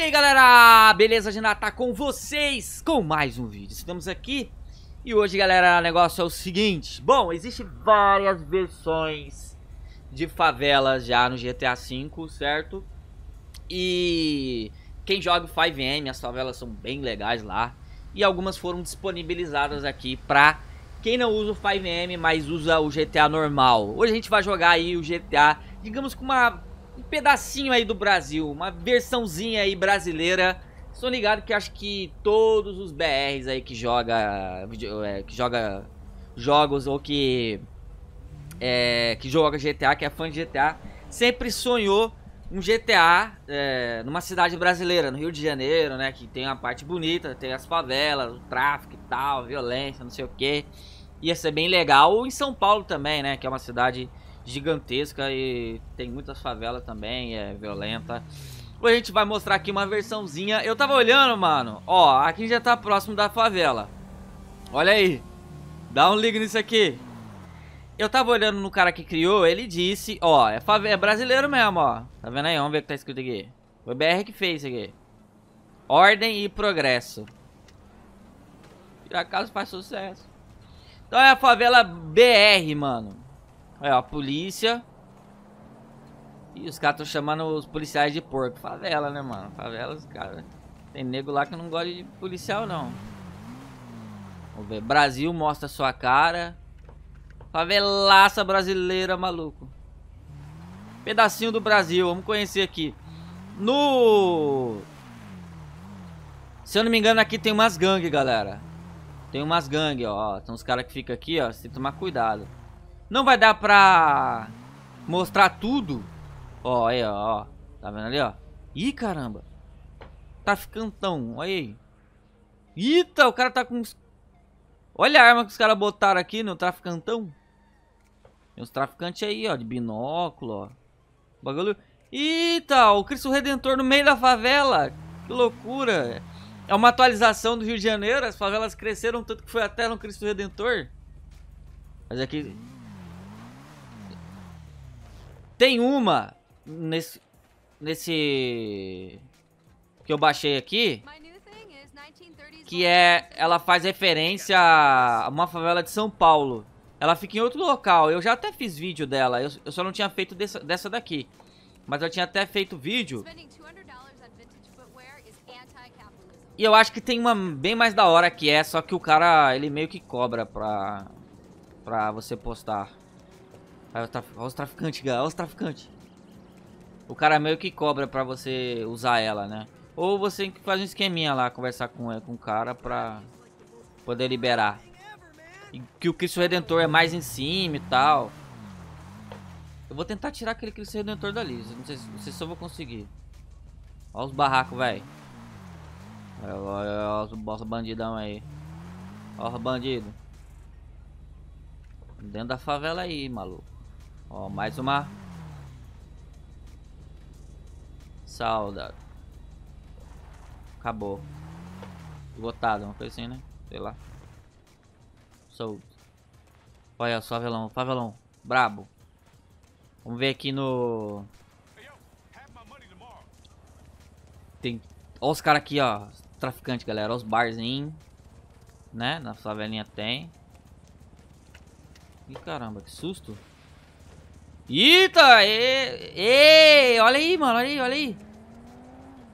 E aí galera, beleza? Gina tá com vocês com mais um vídeo. Estamos aqui e hoje, galera, o negócio é o seguinte. Bom, existe várias versões de favelas já no GTA V, certo? E quem joga o 5M, as favelas são bem legais lá. E algumas foram disponibilizadas aqui pra quem não usa o 5M, mas usa o GTA normal. Hoje a gente vai jogar aí o GTA, digamos com uma um pedacinho aí do Brasil, uma versãozinha aí brasileira. Sou ligado que acho que todos os BRs aí que joga, é, que joga jogos ou que é, que joga GTA, que é fã de GTA, sempre sonhou um GTA é, numa cidade brasileira, no Rio de Janeiro, né? Que tem uma parte bonita, tem as favelas, o tráfico e tal, violência, não sei o que. Ia ser bem legal. Ou em São Paulo também, né? Que é uma cidade gigantesca e tem muitas favelas também, é violenta. Hoje a gente vai mostrar aqui uma versãozinha. Eu tava olhando, mano. Ó, aqui já tá próximo da favela. Olha aí. Dá um ligo nisso aqui. Eu tava olhando no cara que criou, ele disse... Ó, é, é brasileiro mesmo, ó. Tá vendo aí? Vamos ver o que tá escrito aqui. Foi BR que fez isso aqui. Ordem e progresso. E acaso faz sucesso. Então é a favela BR, mano. É, a polícia. E os caras estão chamando os policiais de porco. Favela, né, mano? Favela, os caras. Tem nego lá que não gosta de policial, não. Vamos ver. Brasil mostra sua cara. Favelaça brasileira, maluco. Pedacinho do Brasil. Vamos conhecer aqui. No... Se eu não me engano, aqui tem umas gangues, galera. Tem umas gangues, ó. Tem uns caras que ficam aqui, ó. Você tem que tomar cuidado. Não vai dar pra mostrar tudo. Ó, aí, ó. Tá vendo ali, ó? Ih, caramba. Tá ficando tão... Olha aí. Eita, o cara tá com... Olha a arma que os caras botaram aqui no traficantão. Tá Tem uns traficantes aí, ó, de binóculo, ó. Bagulho. Eita, o Cristo Redentor no meio da favela. Que loucura. É uma atualização do Rio de Janeiro. As favelas cresceram tanto que foi até no Cristo Redentor. Mas aqui... É tem uma nesse nesse que eu baixei aqui que é ela faz referência a uma favela de São Paulo. Ela fica em outro local. Eu já até fiz vídeo dela. Eu, eu só não tinha feito dessa, dessa daqui. Mas eu tinha até feito vídeo. E eu acho que tem uma bem mais da hora que é, só que o cara, ele meio que cobra pra, pra você postar olha os traficantes, galera. Olha os traficantes. O cara meio que cobra pra você usar ela, né? Ou você faz um esqueminha lá, conversar com, é, com o cara pra poder liberar. E que o Cristo Redentor é mais em cima e tal. Eu vou tentar tirar aquele Cristo Redentor dali. Não sei, não sei se eu vou conseguir. Olha os barracos, velho. olha, olha, olha os bandidão aí. Olha os bandidos. Dentro da favela aí, maluco. Ó, mais uma. Salda. Acabou. Esgotado, uma coisa assim, né? Sei lá. Solto. Olha só, favelão, favelão. Brabo. Vamos ver aqui no... Tem... Olha os caras aqui, ó. Traficante, galera. Olha os barzinhos. Né? Na favelinha tem. Ih, caramba, que susto. Eita! Ei, olha aí, mano, olha aí, olha aí.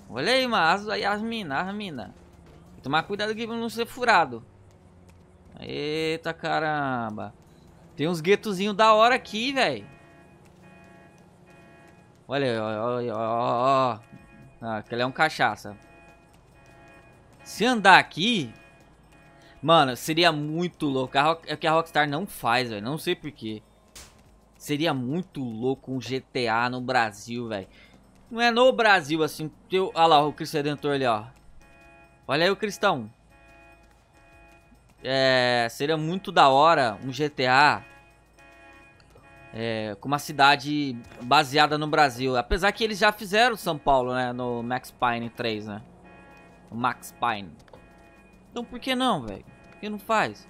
Olha aí, mano, as, as minas, as minas. Tomar cuidado aqui pra não ser furado. Eita caramba. Tem uns guetozinhos da hora aqui, velho. Olha aí, ó, olha, olha. Ah, aquele é um cachaça. Se andar aqui... Mano, seria muito louco. É o que a Rockstar não faz, velho. Não sei porquê. Seria muito louco um GTA no Brasil, velho. Não é no Brasil, assim. Eu, Olha lá o Cristo Redentor ali, ó. Olha aí o Cristão. É, seria muito da hora um GTA é, com uma cidade baseada no Brasil. Apesar que eles já fizeram São Paulo, né? No Max Payne 3, né? O Max Payne. Então por que não, velho? Por que não faz?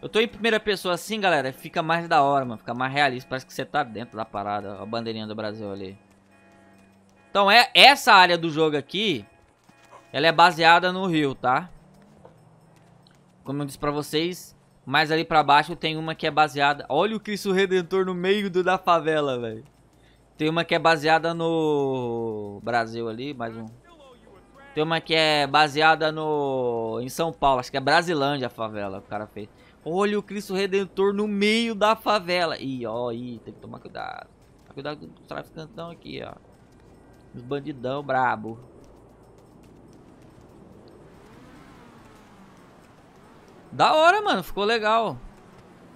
Eu tô em primeira pessoa assim, galera, fica mais da hora, mano. Fica mais realista, parece que você tá dentro da parada. A bandeirinha do Brasil ali. Então, é essa área do jogo aqui, ela é baseada no rio, tá? Como eu disse pra vocês, mais ali pra baixo tem uma que é baseada... Olha o Cristo Redentor no meio do, da favela, velho. Tem uma que é baseada no Brasil ali, mais um. Tem uma que é baseada no em São Paulo, acho que é Brasilândia a favela que o cara fez. Olha o Cristo Redentor no meio da favela. Ih, ó, ih, tem que tomar cuidado. Tá cuidado com os traficantão aqui, ó. Os bandidão brabo. Da hora, mano. Ficou legal.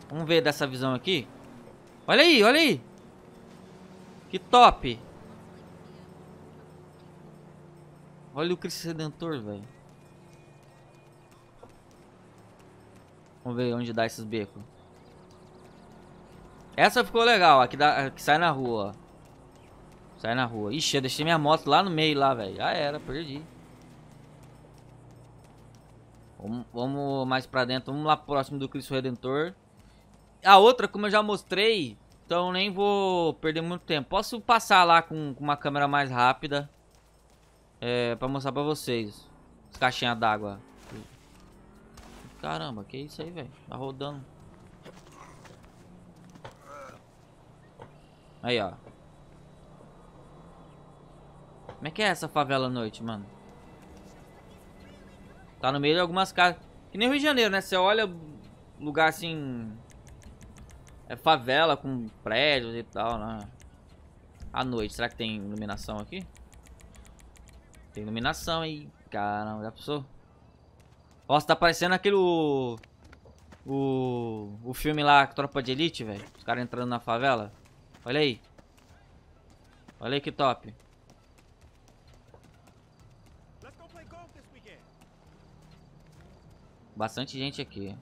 Vamos ver dessa visão aqui. Olha aí, olha aí. Que top. Olha o Cristo Redentor, velho. Vamos ver onde dá esses becos. Essa ficou legal, a que, dá, a que sai na rua, ó. Sai na rua. Ixi, eu deixei minha moto lá no meio lá, velho. Já era, perdi. Vamos, vamos mais pra dentro. Vamos lá próximo do Cristo Redentor. A outra, como eu já mostrei, então nem vou perder muito tempo. Posso passar lá com, com uma câmera mais rápida. É, pra mostrar pra vocês. As caixinhas d'água. Caramba, que isso aí, velho? Tá rodando. Aí, ó. Como é que é essa favela à noite, mano? Tá no meio de algumas casas. Que nem Rio de Janeiro, né? Você olha lugar assim... É favela com prédios e tal, né? À noite. Será que tem iluminação aqui? Tem iluminação aí. Caramba, já passou? Nossa, tá parecendo aquele... O, o, o filme lá, Tropa de Elite, velho. Os caras entrando na favela. Olha aí. Olha aí que top. Bastante gente aqui.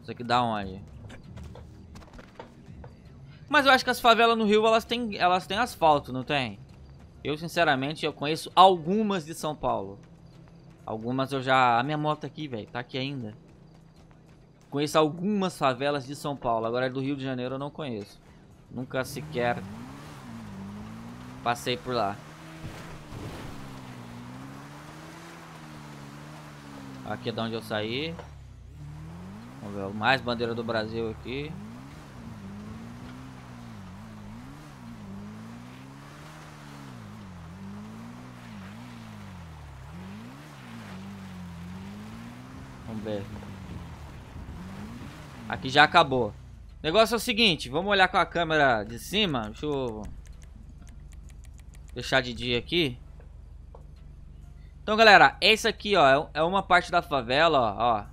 Isso aqui dá onde? Mas eu acho que as favelas no Rio, elas têm, elas têm asfalto, não tem? Eu, sinceramente, eu conheço algumas de São Paulo. Algumas eu já... A minha moto tá aqui, velho, tá aqui ainda. Conheço algumas favelas de São Paulo. Agora é do Rio de Janeiro eu não conheço. Nunca sequer passei por lá. Aqui é de onde eu saí. Vamos ver, mais bandeira do Brasil aqui. Aqui já acabou. O negócio é o seguinte, vamos olhar com a câmera de cima. Deixa eu deixar de dia aqui. Então, galera, essa aqui, ó, é, é uma parte da favela, ó. ó.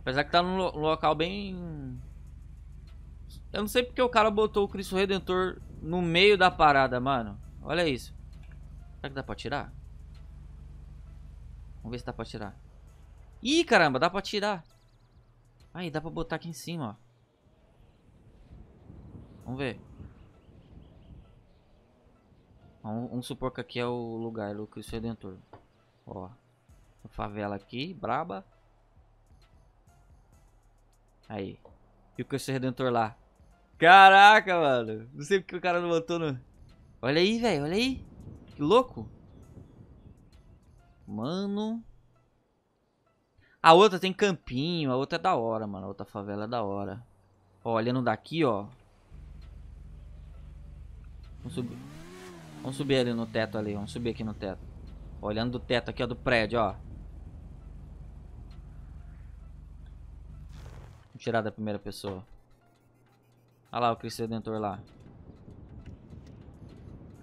Apesar que tá num local bem... Eu não sei porque o cara botou o Cristo Redentor no meio da parada, mano. Olha isso. Será que dá pra tirar? Vamos ver se dá pra tirar. Ih, caramba, dá pra tirar. Aí, dá pra botar aqui em cima, ó. Vamos ver. Vamos, vamos, supor que aqui é o lugar do é Cristo Redentor. Ó. A favela aqui, braba. Aí. E o Cristo Redentor lá. Caraca, mano. Não sei porque o cara não botou no... Olha aí, velho. Olha aí. Que louco. Mano. A outra tem campinho, a outra é da hora, mano. A outra favela é da hora. Ó, olhando daqui, ó. Vamos subir. Vamos subir ali no teto ali. Vamos subir aqui no teto. olhando do teto aqui, ó, do prédio, ó. Vou tirar da primeira pessoa. Olha lá o Cristo Redentor lá.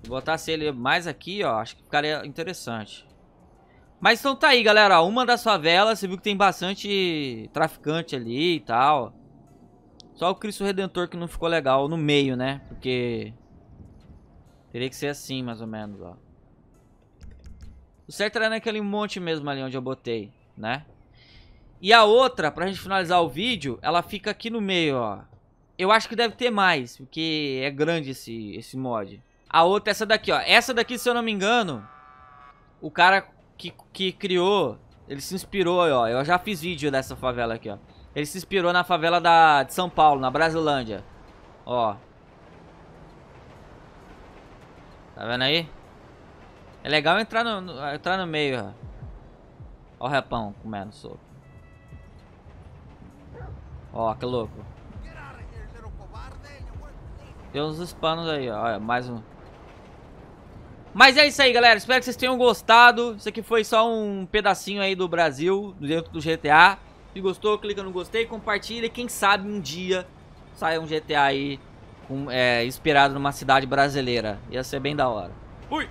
Se botasse ele mais aqui, ó, acho que ficaria interessante. Mas então tá aí, galera. Uma das favelas, você viu que tem bastante traficante ali e tal. Só o Cristo Redentor que não ficou legal no meio, né? Porque teria que ser assim, mais ou menos, ó. O certo era naquele monte mesmo ali onde eu botei, né? E a outra, pra gente finalizar o vídeo, ela fica aqui no meio, ó. Eu acho que deve ter mais, porque é grande esse, esse mod. A outra é essa daqui, ó. Essa daqui, se eu não me engano, o cara que, que criou, ele se inspirou, ó. Eu já fiz vídeo dessa favela aqui, ó. Ele se inspirou na favela da, de São Paulo, na Brasilândia. Ó. Tá vendo aí? É legal entrar no, no entrar no meio, ó. Ó o repão comendo soco. Ó, que louco. Tem uns hispanos aí, ó. Mais um. Mas é isso aí, galera. Espero que vocês tenham gostado. Isso aqui foi só um pedacinho aí do Brasil, dentro do GTA. Se gostou, clica no gostei, compartilha. E quem sabe um dia saia um GTA aí com, é, inspirado numa cidade brasileira. Ia ser bem da hora. Fui!